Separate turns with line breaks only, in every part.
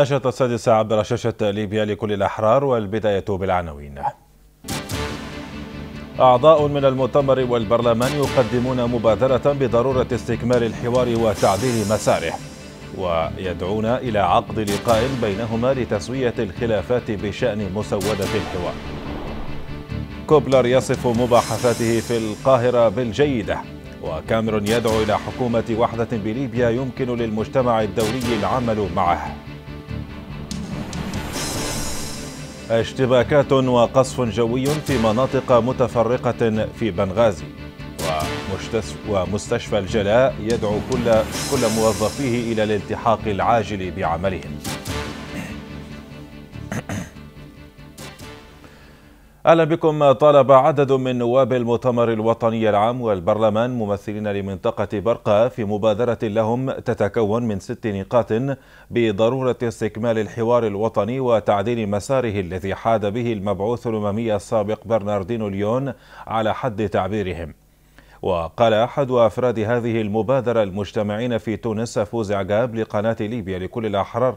نشرة السادسة عبر شاشة ليبيا لكل الأحرار والبداية بالعناوين أعضاء من المؤتمر والبرلمان يقدمون مبادرة بضرورة استكمال الحوار وتعديل مساره ويدعون إلى عقد لقاء بينهما لتسوية الخلافات بشأن مسودة الحوار كوبلر يصف مباحثاته في القاهرة بالجيدة وكاميرون يدعو إلى حكومة وحدة بليبيا يمكن للمجتمع الدولي العمل معه اشتباكات وقصف جوي في مناطق متفرقة في بنغازي ومستشفى الجلاء يدعو كل كل موظفيه إلى الالتحاق العاجل بعملهم أهلا بكم طالب عدد من نواب المؤتمر الوطني العام والبرلمان ممثلين لمنطقة برقة في مبادرة لهم تتكون من ست نقاط بضرورة استكمال الحوار الوطني وتعديل مساره الذي حاد به المبعوث الأممي السابق برناردينو ليون على حد تعبيرهم وقال أحد أفراد هذه المبادرة المجتمعين في تونس فوز عقاب لقناة ليبيا لكل الأحرار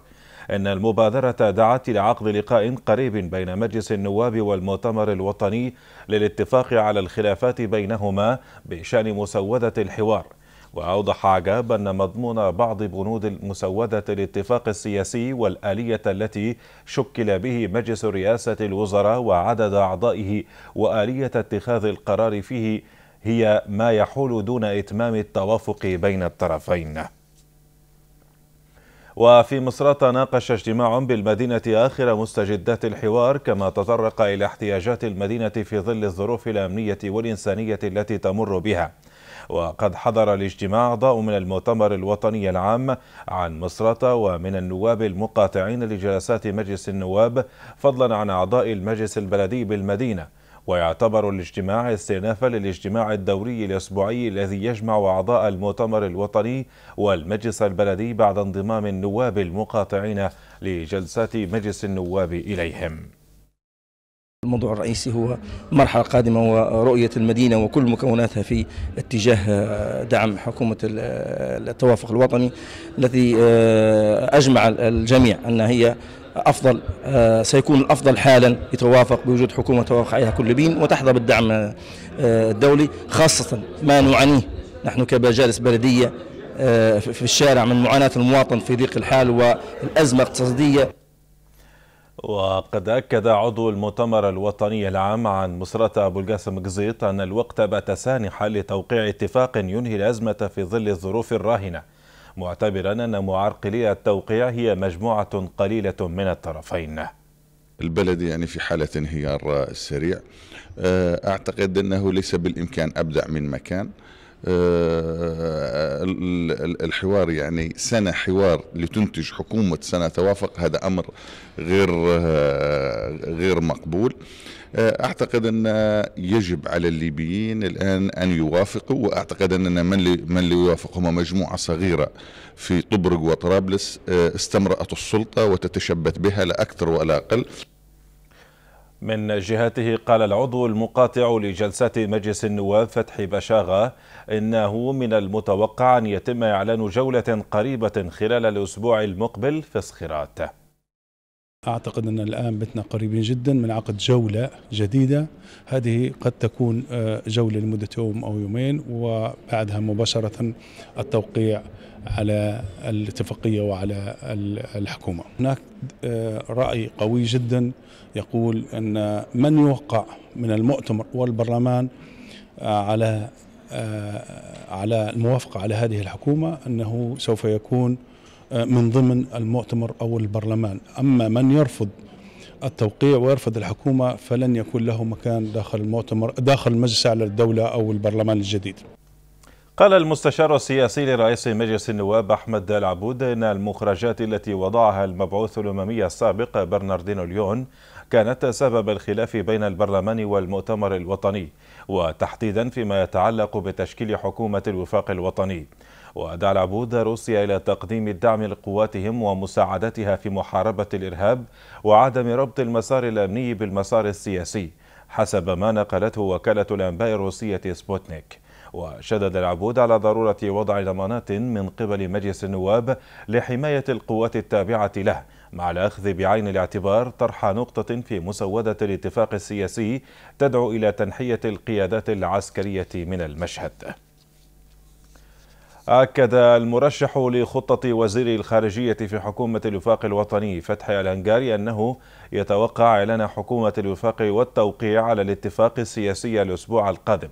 أن المبادرة دعت لعقد لقاء قريب بين مجلس النواب والمؤتمر الوطني للاتفاق على الخلافات بينهما بشأن مسودة الحوار وأوضح عجاب أن مضمون بعض بنود مسودة الاتفاق السياسي والآلية التي شكل به مجلس رئاسة الوزراء وعدد أعضائه وآلية اتخاذ القرار فيه هي ما يحول دون إتمام التوافق بين الطرفين وفي مصر تناقش اجتماع بالمدينة آخر مستجدات الحوار كما تطرق إلى احتياجات المدينة في ظل الظروف الأمنية والإنسانية التي تمر بها وقد حضر الاجتماع أعضاء من المؤتمر الوطني العام عن مصر ومن النواب المقاطعين لجلسات مجلس النواب فضلا عن أعضاء المجلس البلدي بالمدينة ويعتبر الاجتماع استئنافا للاجتماع الدوري الأسبوعي الذي يجمع أعضاء المؤتمر الوطني والمجلس البلدي بعد انضمام النواب المقاطعين لجلسات مجلس النواب إليهم
الموضوع الرئيسي هو المرحلة القادمة ورؤية المدينة وكل مكوناتها في اتجاه آه، دعم حكومة آه، التوافق الوطني الذي آه، أجمع الجميع أن هي افضل آه، سيكون الافضل حالا يتوافق بوجود حكومه توافق عليها كل بين وتحظى بالدعم آه، الدولي خاصه ما نعانيه نحن كمجالس بلديه آه، في الشارع من معاناه المواطن في ضيق الحال والازمه
الاقتصاديه وقد أكد عضو المؤتمر الوطني العام عن مسرة أبو القاسم قزيط أن الوقت بات سانحا لتوقيع اتفاق ينهي الأزمة في ظل الظروف الراهنة معتبرا أن معرقلي التوقيع هي مجموعة قليلة من الطرفين البلد يعني في حالة انهيار سريع آه، أعتقد أنه ليس بالإمكان أبدع من مكان آه، الحوار يعني سنة حوار لتنتج حكومة سنة توافق هذا أمر غير آه، غير مقبول آه، اعتقد ان يجب على الليبيين الان ان يوافقوا واعتقد ان من لي من اللي يوافق هم مجموعه صغيره في طبرق وطرابلس آه، استمرأت السلطه وتتشبث بها لا اكثر ولا اقل من جهته قال العضو المقاطع لجلسات مجلس النواب فتحي بشاغة إنه من المتوقع أن يتم إعلان جولة قريبة خلال الأسبوع المقبل في الصخرات أعتقد أن الآن بتنا قريبين جدا من عقد جولة جديدة هذه قد تكون آه، جولة لمدة يوم أو يومين وبعدها مباشرة التوقيع على الاتفاقية وعلى الحكومة هناك آه، رأي قوي جدا يقول أن من يوقع من المؤتمر والبرلمان آه، على على الموافقة على هذه الحكومة أنه سوف يكون من ضمن المؤتمر أو البرلمان أما من يرفض التوقيع ويرفض الحكومة فلن يكون له مكان داخل المؤتمر داخل المجلس على الدولة أو البرلمان الجديد قال المستشار السياسي لرئيس مجلس النواب أحمد العبود إن المخرجات التي وضعها المبعوث الأممي السابق برناردينو ليون كانت سبب الخلاف بين البرلمان والمؤتمر الوطني وتحديدا فيما يتعلق بتشكيل حكومة الوفاق الوطني ودعا العبود روسيا إلى تقديم الدعم لقواتهم ومساعدتها في محاربة الإرهاب وعدم ربط المسار الأمني بالمسار السياسي حسب ما نقلته وكالة الأنباء الروسية سبوتنيك وشدد العبود على ضرورة وضع ضمانات من قبل مجلس النواب لحماية القوات التابعة له مع الأخذ بعين الاعتبار طرح نقطة في مسودة الاتفاق السياسي تدعو إلى تنحية القيادات العسكرية من المشهد أكد المرشح لخطة وزير الخارجية في حكومة الوفاق الوطني فتحي الهنغاري أنه يتوقع إعلان حكومة الوفاق والتوقيع على الاتفاق السياسي الأسبوع القادم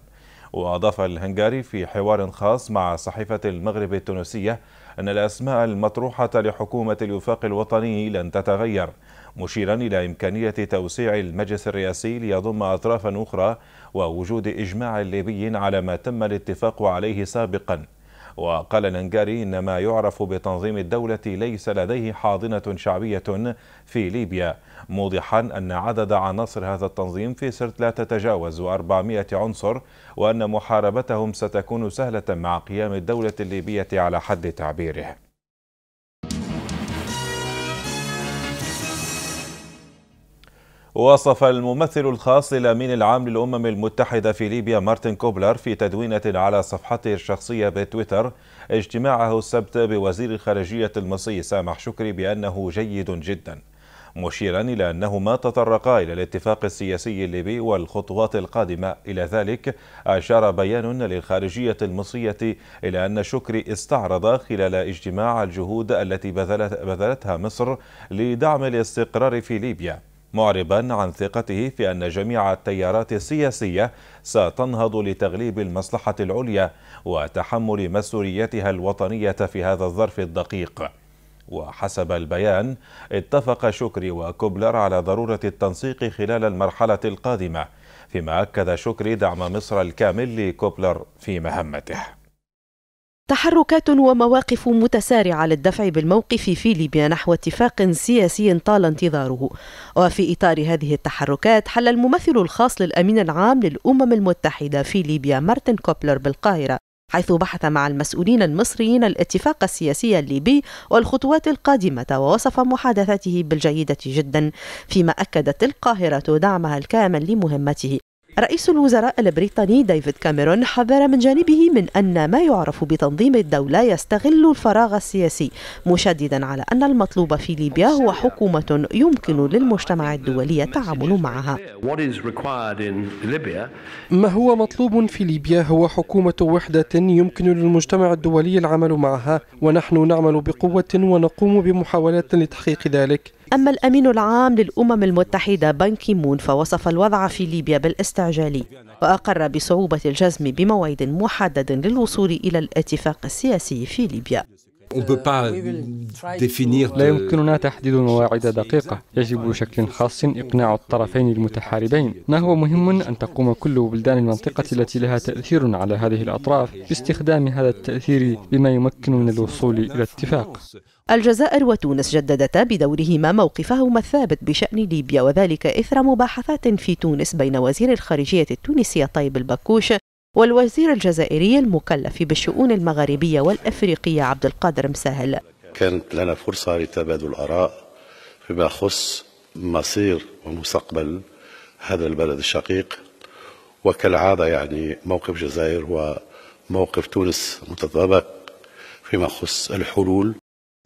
وأضاف الهنغاري في حوار خاص مع صحيفة المغرب التونسية أن الأسماء المطروحة لحكومة الوفاق الوطني لن تتغير مشيرا إلى إمكانية توسيع المجلس الرئاسي ليضم أطرافا أخرى ووجود إجماع ليبي على ما تم الاتفاق عليه سابقاً وقال الانجاري إن ما يعرف بتنظيم الدولة ليس لديه حاضنة شعبية في ليبيا موضحا أن عدد عناصر هذا التنظيم في سرت لا تتجاوز 400 عنصر وأن محاربتهم ستكون سهلة مع قيام الدولة الليبية على حد تعبيره وصف الممثل الخاص للأمين العام للأمم المتحدة في ليبيا مارتن كوبلر في تدوينة على صفحته الشخصية بتويتر اجتماعه السبت بوزير الخارجية المصري سامح شكري بأنه جيد جدا مشيرا إلى أنهما تطرقا إلى الاتفاق السياسي الليبي والخطوات القادمة إلى ذلك أشار بيان للخارجية المصرية إلى أن شكري استعرض خلال اجتماع الجهود التي بذلت بذلتها مصر لدعم الاستقرار في ليبيا معربا عن ثقته في أن جميع التيارات السياسية ستنهض لتغليب المصلحة العليا وتحمل مسؤوليتها الوطنية في هذا الظرف الدقيق وحسب البيان اتفق شكري وكوبلر على ضرورة التنسيق خلال المرحلة القادمة فيما أكد شكري دعم مصر الكامل لكوبلر في مهمته
تحركات ومواقف متسارعة للدفع بالموقف في ليبيا نحو اتفاق سياسي طال انتظاره وفي إطار هذه التحركات حل الممثل الخاص للأمين العام للأمم المتحدة في ليبيا مارتن كوبلر بالقاهرة حيث بحث مع المسؤولين المصريين الاتفاق السياسي الليبي والخطوات القادمة ووصف محادثته بالجيدة جدا فيما أكدت القاهرة دعمها الكامل لمهمته رئيس الوزراء البريطاني ديفيد كاميرون حذر من جانبه من أن ما يعرف بتنظيم الدولة يستغل الفراغ السياسي مشددا على أن المطلوب في ليبيا هو حكومة يمكن للمجتمع الدولي التعامل معها ما هو مطلوب في ليبيا هو حكومة وحدة يمكن للمجتمع الدولي العمل معها ونحن نعمل بقوة ونقوم بمحاولات لتحقيق ذلك أما الأمين العام للأمم المتحدة مون فوصف الوضع في ليبيا بالاستعجالي وأقر بصعوبة الجزم بموعد محدد للوصول إلى الاتفاق السياسي في ليبيا On peut pas définir uh, لا يمكننا
تحديد مواعيد دقيقة يجب بشكل خاص إقناع الطرفين المتحاربين ما هو مهم أن تقوم كل بلدان المنطقة التي لها تأثير على هذه الأطراف باستخدام هذا التأثير بما يمكن من الوصول إلى اتفاق
الجزائر وتونس جددتا بدورهما موقفهما الثابت بشأن ليبيا وذلك إثر مباحثات في تونس بين وزير الخارجية التونسي طيب البكوش والوزير الجزائري المكلف بالشؤون المغاربية والأفريقية عبد القادر مساهل
كانت لنا فرصة لتبادل الآراء فيما يخص مصير ومستقبل هذا البلد الشقيق وكالعادة يعني موقف الجزائر وموقف تونس متطابق فيما يخص الحلول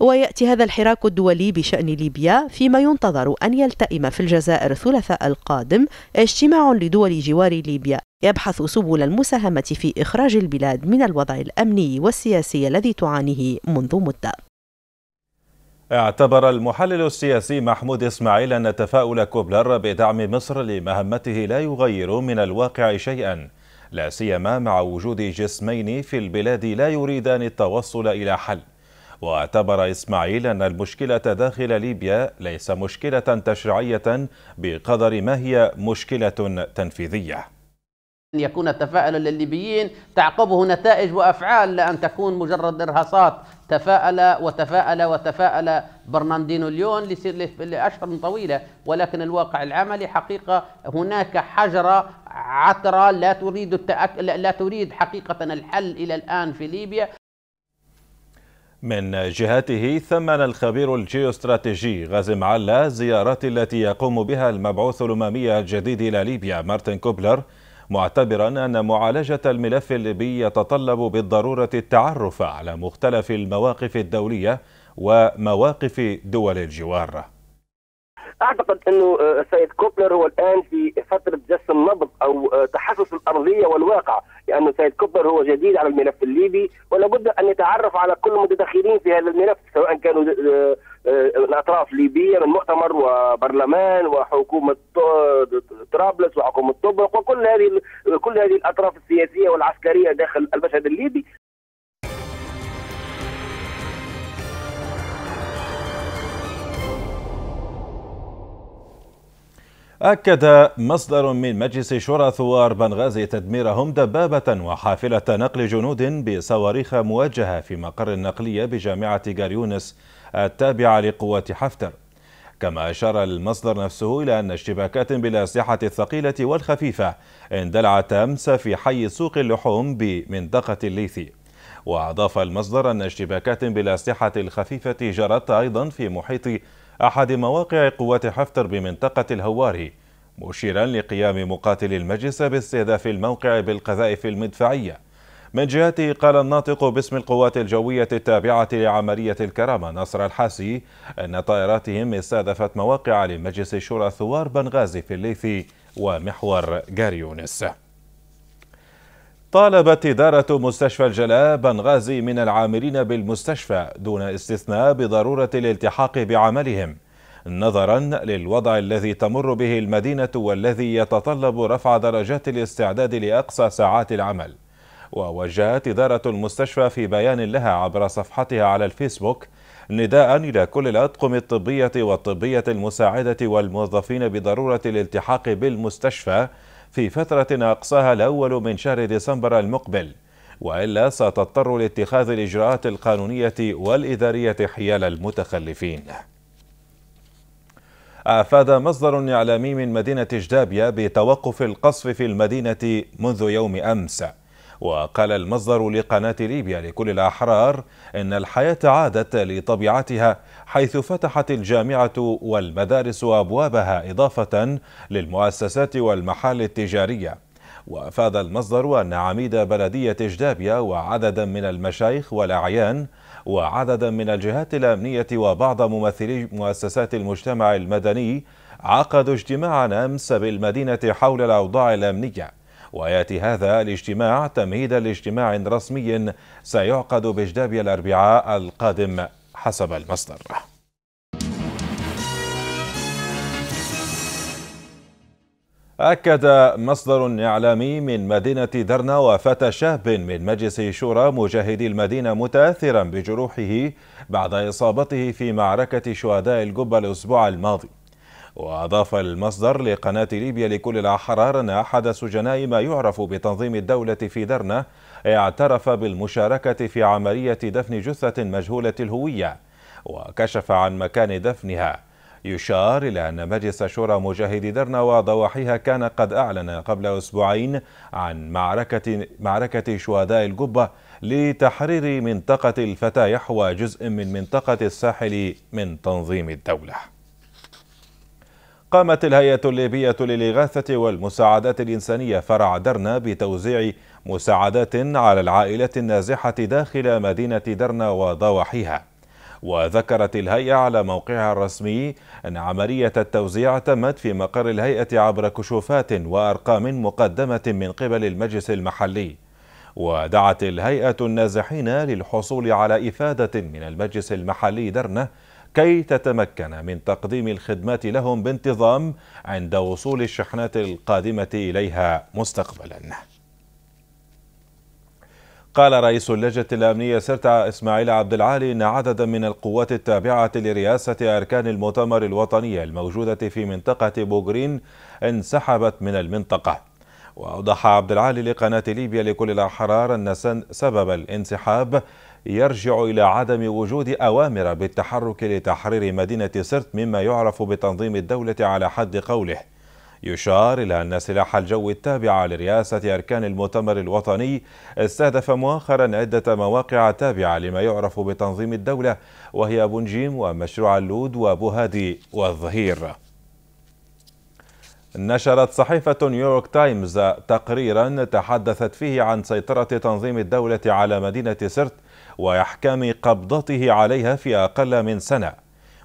ويأتي هذا الحراك الدولي بشأن ليبيا فيما ينتظر أن يلتئم في الجزائر الثلاثاء القادم اجتماع لدول جوار ليبيا يبحث سبل المساهمة في إخراج البلاد من الوضع الأمني والسياسي الذي تعانيه منذ مدة
اعتبر المحلل السياسي محمود إسماعيل أن تفاؤل كوبلر بدعم مصر لمهمته لا يغير من الواقع شيئا لا سيما مع وجود جسمين في البلاد لا يريدان التوصل إلى حل واعتبر إسماعيل أن المشكلة داخل ليبيا ليس مشكلة تشريعية بقدر ما هي مشكلة تنفيذية
أن يكون التفاؤل للليبيين تعقبه نتائج وأفعال لأن تكون مجرد إرهاصات تفاءل وتفاءل وتفاءل برناندينو ليون لأشهر طويلة ولكن الواقع العملي حقيقة هناك حجرة عطرة لا تريد التأك... لا تريد حقيقة الحل إلى الآن في ليبيا
من جهته ثمن الخبير الجيوستراتيجي غازي معلا زيارات التي يقوم بها المبعوث الأممي الجديد إلى ليبيا مارتن كوبلر معتبرا أن معالجة الملف الليبي يتطلب بالضرورة التعرف على مختلف المواقف الدولية ومواقف دول الجوار
اعتقد انه السيد آه، كوبلر هو الان في فتره جس النبض او آه، تحسس الارضيه والواقع لانه السيد كوبلر هو جديد على الملف الليبي ولا بد ان يتعرف على كل المتدخلين في هذا الملف سواء كانوا الاطراف آه، الليبيه من مؤتمر وبرلمان وحكومه طرابلس وحكومه طبرق وكل هذه كل هذه الاطراف السياسيه والعسكريه داخل المشهد الليبي
أكد مصدر من مجلس شورى ثوار بنغازي تدميرهم دبابة وحافلة نقل جنود بصواريخ موجهة في مقر النقلية بجامعة جاريونس التابعة لقوات حفتر كما أشار المصدر نفسه إلى أن اشتباكات بالأسلحة الثقيلة والخفيفة اندلعت أمس في حي سوق اللحوم بمنطقة الليثي وأضاف المصدر أن اشتباكات بالأسلحة الخفيفة جرت أيضا في محيط أحد مواقع قوات حفتر بمنطقة الهواري مشيرا لقيام مقاتل المجلس باستهداف الموقع بالقذائف المدفعية من جهته قال الناطق باسم القوات الجوية التابعة لعملية الكرامة نصر الحاسي أن طائراتهم استهدفت مواقع لمجلس الشورى ثوار بنغازي في الليث ومحور جاريونس طالبت إدارة مستشفى الجلاء بنغازي من العاملين بالمستشفى دون استثناء بضرورة الالتحاق بعملهم نظرا للوضع الذي تمر به المدينة والذي يتطلب رفع درجات الاستعداد لأقصى ساعات العمل ووجهت إدارة المستشفى في بيان لها عبر صفحتها على الفيسبوك نداء إلى كل الأطقم الطبية والطبية المساعدة والموظفين بضرورة الالتحاق بالمستشفى في فترة أقصاها الأول من شهر ديسمبر المقبل وإلا ستضطر لاتخاذ الإجراءات القانونية والإدارية حيال المتخلفين أفاد مصدر إعلامي من مدينة جدابيا بتوقف القصف في المدينة منذ يوم أمس وقال المصدر لقناة ليبيا لكل الأحرار إن الحياة عادت لطبيعتها حيث فتحت الجامعة والمدارس أبوابها إضافة للمؤسسات والمحال التجارية وأفاد المصدر أن عميد بلدية جدابية وعددا من المشايخ والأعيان وعددا من الجهات الأمنية وبعض ممثلي مؤسسات المجتمع المدني عقدوا اجتماعا أمس بالمدينة حول الأوضاع الأمنية ويأتي هذا الاجتماع تمهيدا لاجتماع رسمي سيعقد بجدابيا الأربعاء القادم حسب المصدر أكد مصدر إعلامي من مدينة درنا وفاة شاب من مجلس شورى مجاهدي المدينة متأثرا بجروحه بعد إصابته في معركة شهداء القبة الأسبوع الماضي وأضاف المصدر لقناة ليبيا لكل الأحرار أن أحد سجناء ما يعرف بتنظيم الدولة في درنة اعترف بالمشاركة في عملية دفن جثة مجهولة الهوية وكشف عن مكان دفنها يشار إلى أن مجلس شورى مجاهدي درنا وضواحيها كان قد أعلن قبل أسبوعين عن معركة, معركة شهداء القبة لتحرير منطقة الفتايح وجزء من منطقة الساحل من تنظيم الدولة قامت الهيئة الليبية للإغاثة والمساعدات الإنسانية فرع درنا بتوزيع مساعدات على العائلة النازحة داخل مدينة درنا وضواحيها وذكرت الهيئة على موقعها الرسمي أن عملية التوزيع تمت في مقر الهيئة عبر كشوفات وأرقام مقدمة من قبل المجلس المحلي ودعت الهيئة النازحين للحصول على إفادة من المجلس المحلي درنه كي تتمكن من تقديم الخدمات لهم بانتظام عند وصول الشحنات القادمة إليها مستقبلا قال رئيس اللجنة الأمنية سرتع إسماعيل عبد العالي إن عددا من القوات التابعة لرئاسة أركان المؤتمر الوطنية الموجودة في منطقة بوغرين انسحبت من المنطقة وأوضح عبد العالي لقناة ليبيا لكل الأحرار أن سبب الانسحاب يرجع إلى عدم وجود أوامر بالتحرك لتحرير مدينة سرت مما يعرف بتنظيم الدولة على حد قوله يشار إلى أن سلاح الجو التابع لرئاسة أركان المؤتمر الوطني استهدف مؤخرا عدة مواقع تابعة لما يعرف بتنظيم الدولة وهي بنجيم ومشروع اللود وبهادي والظهير نشرت صحيفة نيويورك تايمز تقريرا تحدثت فيه عن سيطرة تنظيم الدولة على مدينة سرت وإحكام قبضته عليها في أقل من سنة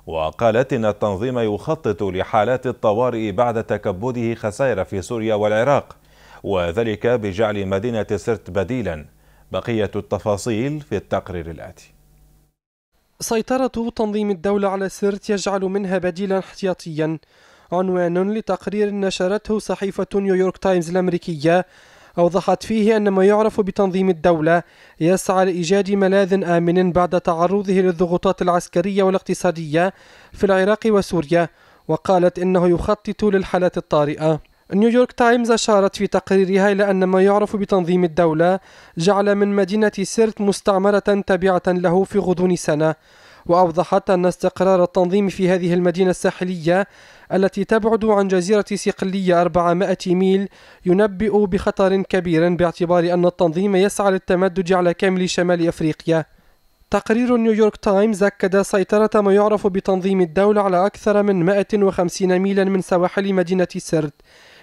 وقالت إن التنظيم يخطط لحالات الطوارئ بعد تكبده خسائر في سوريا والعراق وذلك بجعل مدينة سرت بديلا بقية التفاصيل في التقرير الآتي
سيطرة تنظيم الدولة على سرت يجعل منها بديلا احتياطيا عنوان لتقرير نشرته صحيفة نيويورك تايمز الأمريكية أوضحت فيه أن ما يعرف بتنظيم الدولة يسعى لإيجاد ملاذ آمن بعد تعرضه للضغوطات العسكرية والاقتصادية في العراق وسوريا وقالت إنه يخطط للحالات الطارئة نيويورك تايمز أشارت في تقريرها إلى أن ما يعرف بتنظيم الدولة جعل من مدينة سرت مستعمرة تابعة له في غضون سنة وأوضحت أن استقرار التنظيم في هذه المدينة الساحلية التي تبعد عن جزيرة صقلية 400 ميل ينبئ بخطر كبير باعتبار أن التنظيم يسعى للتمدد على كامل شمال أفريقيا تقرير نيويورك تايمز أكد سيطرة ما يعرف بتنظيم الدولة على أكثر من 150 ميلا من سواحل مدينة سرت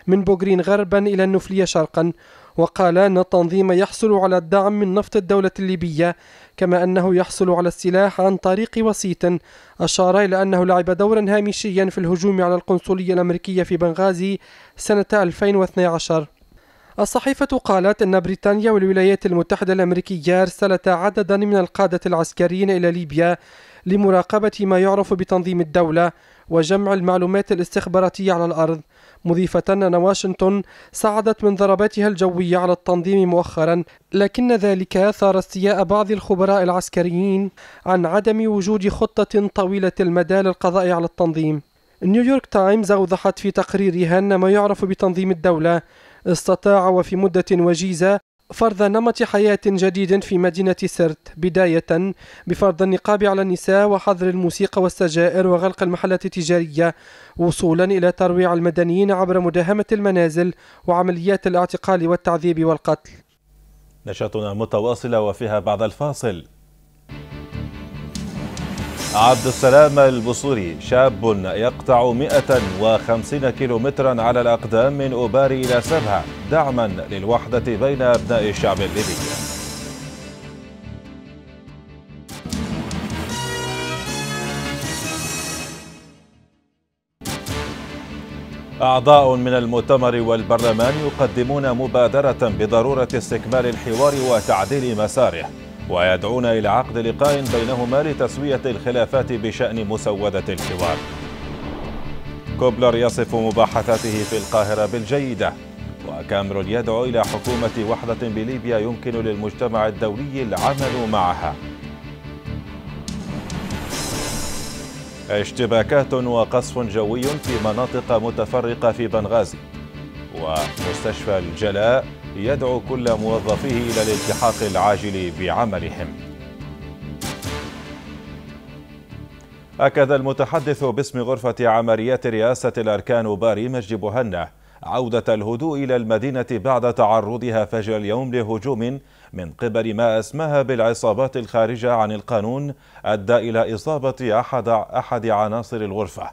من بوغرين غربا إلى النفلية شرقا وقال أن التنظيم يحصل على الدعم من نفط الدولة الليبية كما أنه يحصل على السلاح عن طريق وسيط أشار إلى أنه لعب دورا هامشيا في الهجوم على القنصلية الأمريكية في بنغازي سنة 2012 الصحيفة قالت أن بريطانيا والولايات المتحدة الأمريكية أرسلت عددا من القادة العسكريين إلى ليبيا لمراقبة ما يعرف بتنظيم الدولة وجمع المعلومات الاستخباراتية على الأرض مضيفة أن واشنطن سعدت من ضرباتها الجوية على التنظيم مؤخرا لكن ذلك أثار استياء بعض الخبراء العسكريين عن عدم وجود خطة طويلة المدى للقضاء على التنظيم نيويورك تايمز أوضحت في تقريرها أن ما يعرف بتنظيم الدولة استطاع وفي مدة وجيزة فرض نمط حياة جديد في مدينة سرت بداية بفرض النقاب على النساء وحظر الموسيقى والسجائر وغلق المحلات التجارية وصولا إلى ترويع المدنيين عبر مداهمة المنازل وعمليات الاعتقال والتعذيب والقتل
نشاطنا متواصلة وفيها بعد الفاصل عبد السلام البصوري شاب يقطع 150 كيلومترا على الأقدام من أوبار إلى سبها دعما للوحدة بين أبناء الشعب الليبي أعضاء من المؤتمر والبرلمان يقدمون مبادرة بضرورة استكمال الحوار وتعديل مساره ويدعون إلى عقد لقاء بينهما لتسوية الخلافات بشأن مسودة الحوار كوبلر يصف مباحثاته في القاهرة بالجيدة وكاميرون يدعو إلى حكومة وحدة بليبيا يمكن للمجتمع الدولي العمل معها اشتباكات وقصف جوي في مناطق متفرقة في بنغازي ومستشفى الجلاء يدعو كل موظفيه إلى الالتحاق العاجل بعملهم أكد المتحدث باسم غرفة عمليات رئاسة الأركان باري مجدي بوهنة عودة الهدوء إلى المدينة بعد تعرضها فجر اليوم لهجوم من قبل ما أسماها بالعصابات الخارجة عن القانون أدى إلى إصابة أحد, أحد عناصر الغرفة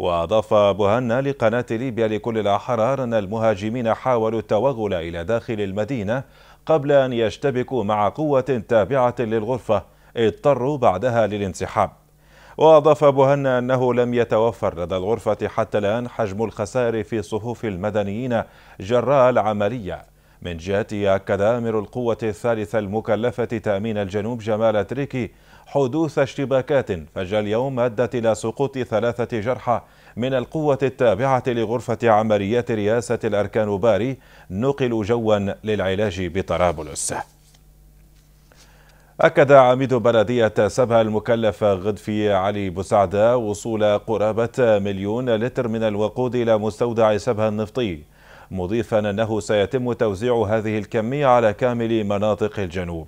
وأضاف بوهنا لقناة ليبيا لكل الأحرار أن المهاجمين حاولوا التوغل إلى داخل المدينة قبل أن يشتبكوا مع قوة تابعة للغرفة اضطروا بعدها للانسحاب وأضاف بوهنا أنه لم يتوفر لدى الغرفة حتى الآن حجم الخسائر في صفوف المدنيين جراء العملية من جهته أكد آمر القوة الثالثة المكلفة تأمين الجنوب جمال تريكي حدوث اشتباكات اليوم أدت إلى سقوط ثلاثة جرحى من القوة التابعة لغرفة عمليات رئاسة الأركان باري نقلوا جوا للعلاج بطرابلس أكد عميد بلدية سبها المكلف غدفي علي بسعدة وصول قرابة مليون لتر من الوقود إلى مستودع سبها النفطي مضيفا أنه سيتم توزيع هذه الكمية على كامل مناطق الجنوب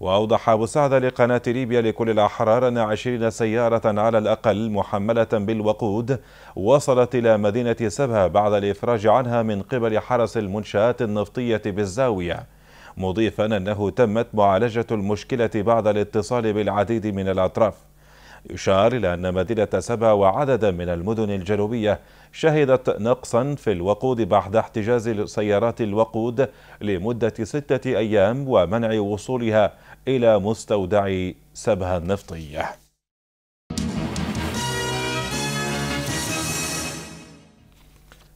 وأوضح أبو سعد لقناة ليبيا لكل الأحرار أن عشرين سيارة على الأقل محملة بالوقود وصلت إلى مدينة سبها بعد الإفراج عنها من قبل حرس المنشآت النفطية بالزاوية مضيفا أنه تمت معالجة المشكلة بعد الاتصال بالعديد من الأطراف يشار إلى أن مدينة سبا وعددا من المدن الجنوبية شهدت نقصا في الوقود بعد احتجاز سيارات الوقود لمدة ستة أيام ومنع وصولها إلى مستودع سبها النفطية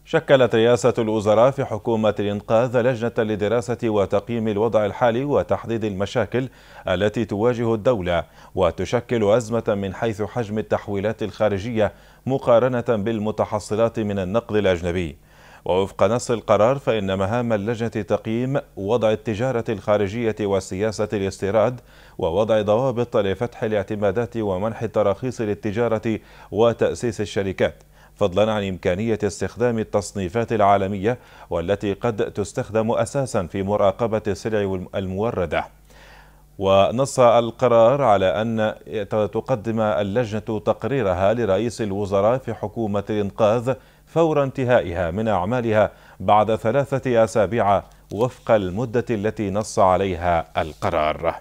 شكلت رئاسة الوزراء في حكومة الإنقاذ لجنة لدراسة وتقييم الوضع الحالي وتحديد المشاكل التي تواجه الدولة وتشكل أزمة من حيث حجم التحويلات الخارجية مقارنة بالمتحصلات من النقد الأجنبي ووفق نص القرار فإن مهام اللجنة تقييم وضع التجارة الخارجية وسياسة الاستيراد ووضع ضوابط لفتح الاعتمادات ومنح التراخيص للتجارة وتأسيس الشركات فضلا عن إمكانية استخدام التصنيفات العالمية والتي قد تستخدم أساسا في مراقبة السلع الموردة ونص القرار على أن تقدم اللجنة تقريرها لرئيس الوزراء في حكومة الإنقاذ فور انتهائها من أعمالها بعد ثلاثة أسابيع وفق المدة التي نص عليها القرار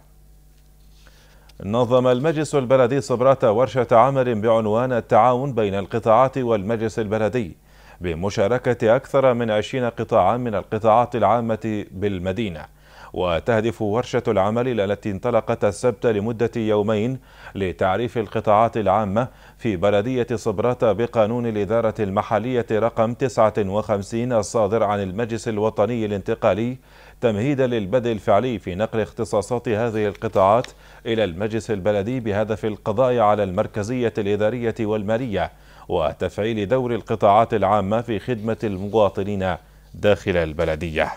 نظم المجلس البلدي صبرات ورشة عمل بعنوان التعاون بين القطاعات والمجلس البلدي بمشاركة أكثر من 20 قطاعا من القطاعات العامة بالمدينة وتهدف ورشة العمل التي انطلقت السبت لمدة يومين لتعريف القطاعات العامة في بلدية صبرات بقانون الإدارة المحلية رقم 59 الصادر عن المجلس الوطني الانتقالي تمهيدا للبدء الفعلي في نقل اختصاصات هذه القطاعات إلى المجلس البلدي بهدف القضاء على المركزية الإدارية والمالية وتفعيل دور القطاعات العامة في خدمة المواطنين داخل البلدية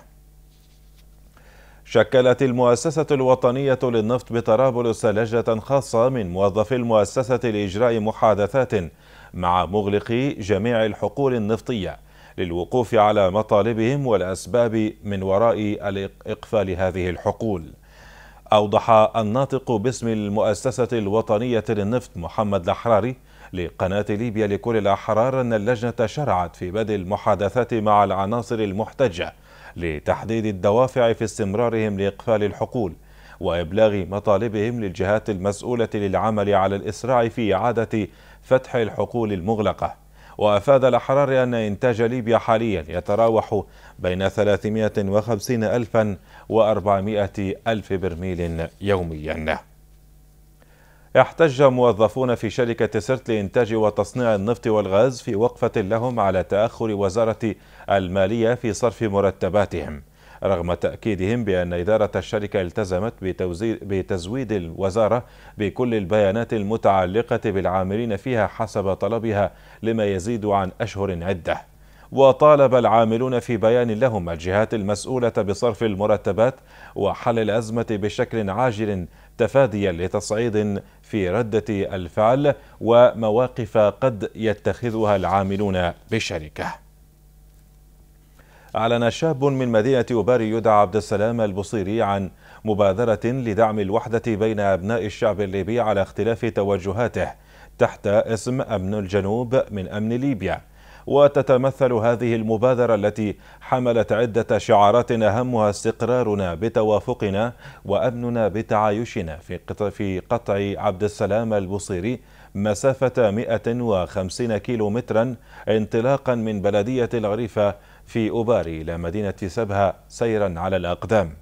شكلت المؤسسة الوطنية للنفط بطرابلس لجنة خاصة من موظفي المؤسسة لإجراء محادثات مع مغلقي جميع الحقول النفطية للوقوف على مطالبهم والأسباب من وراء إقفال هذه الحقول أوضح الناطق باسم المؤسسة الوطنية للنفط محمد الأحراري لقناة ليبيا لكل الأحرار أن اللجنة شرعت في بدء المحادثات مع العناصر المحتجة لتحديد الدوافع في استمرارهم لإقفال الحقول وإبلاغ مطالبهم للجهات المسؤولة للعمل على الإسراع في إعادة فتح الحقول المغلقة وأفاد الأحرار أن إنتاج ليبيا حاليا يتراوح بين 350 ألفا و 400 ألف برميل يوميا احتج موظفون في شركة سرت لإنتاج وتصنيع النفط والغاز في وقفة لهم على تأخر وزارة المالية في صرف مرتباتهم رغم تأكيدهم بأن إدارة الشركة التزمت بتزويد الوزارة بكل البيانات المتعلقة بالعاملين فيها حسب طلبها لما يزيد عن أشهر عدة وطالب العاملون في بيان لهم الجهات المسؤولة بصرف المرتبات وحل الأزمة بشكل عاجل تفاديا لتصعيد في ردة الفعل ومواقف قد يتخذها العاملون بالشركة أعلن شاب من مدينة أوباري يدعى عبد السلام البصيري عن مبادرة لدعم الوحدة بين أبناء الشعب الليبي على اختلاف توجهاته تحت اسم أمن الجنوب من أمن ليبيا وتتمثل هذه المبادرة التي حملت عدة شعارات أهمها استقرارنا بتوافقنا وأمننا بتعايشنا في قطع عبد السلام البصيري مسافة 150 كيلو مترا انطلاقا من بلدية الغريفة في أباري إلى مدينة سبها سيرا على الأقدام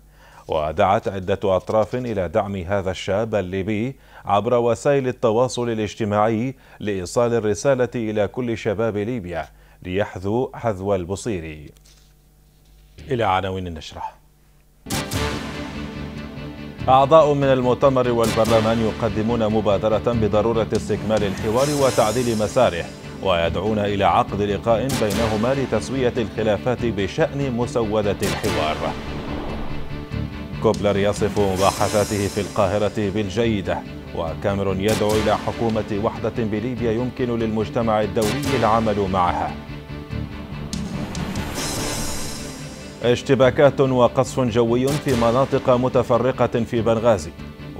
ودعت عدة أطراف إلى دعم هذا الشاب الليبي عبر وسائل التواصل الاجتماعي لإيصال الرسالة إلى كل شباب ليبيا ليحذو حذو البصيري إلى عناوين النشرة أعضاء من المؤتمر والبرلمان يقدمون مبادرة بضرورة استكمال الحوار وتعديل مساره ويدعون إلى عقد لقاء بينهما لتسوية الخلافات بشأن مسودة الحوار كوبلر يصف مباحثاته في القاهرة بالجيدة وكاميرون يدعو إلى حكومة وحدة بليبيا يمكن للمجتمع الدولي العمل معها اشتباكات وقصف جوي في مناطق متفرقة في بنغازي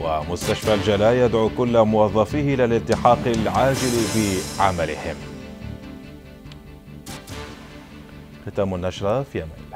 ومستشفى الجلاء يدعو كل موظفيه إلى الالتحاق العاجل بعملهم ختام النشرة في أمان